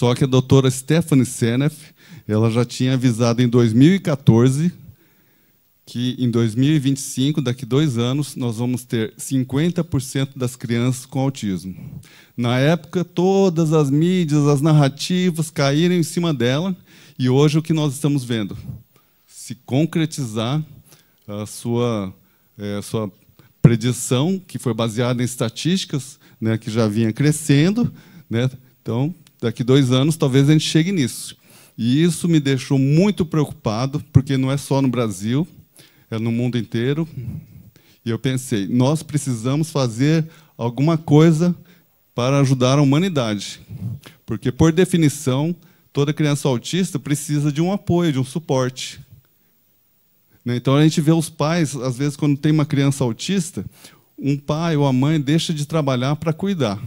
Só que a doutora Stephanie Seneff, ela já tinha avisado em 2014 que em 2025, daqui dois anos, nós vamos ter 50% das crianças com autismo. Na época, todas as mídias, as narrativas caíram em cima dela, e hoje o que nós estamos vendo? Se concretizar a sua, é, sua predição, que foi baseada em estatísticas, né, que já vinha crescendo. Né? Então, daqui dois anos talvez a gente chegue nisso. E isso me deixou muito preocupado, porque não é só no Brasil, é no mundo inteiro. E eu pensei, nós precisamos fazer alguma coisa para ajudar a humanidade. Porque, por definição, toda criança autista precisa de um apoio, de um suporte. Né? Então, a gente vê os pais, às vezes, quando tem uma criança autista, um pai ou a mãe deixa de trabalhar para cuidar.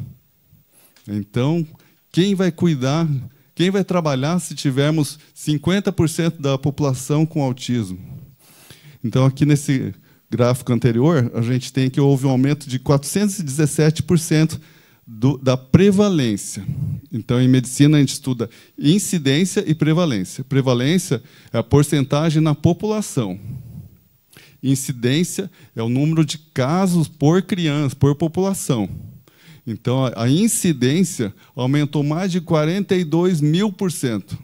Então, quem vai cuidar, quem vai trabalhar se tivermos 50% da população com autismo? Então, aqui nesse gráfico anterior, a gente tem que houve um aumento de 417% do, da prevalência. Então, em medicina, a gente estuda incidência e prevalência. Prevalência é a porcentagem na população. Incidência é o número de casos por criança, por população. Então, a incidência aumentou mais de 42 mil por cento.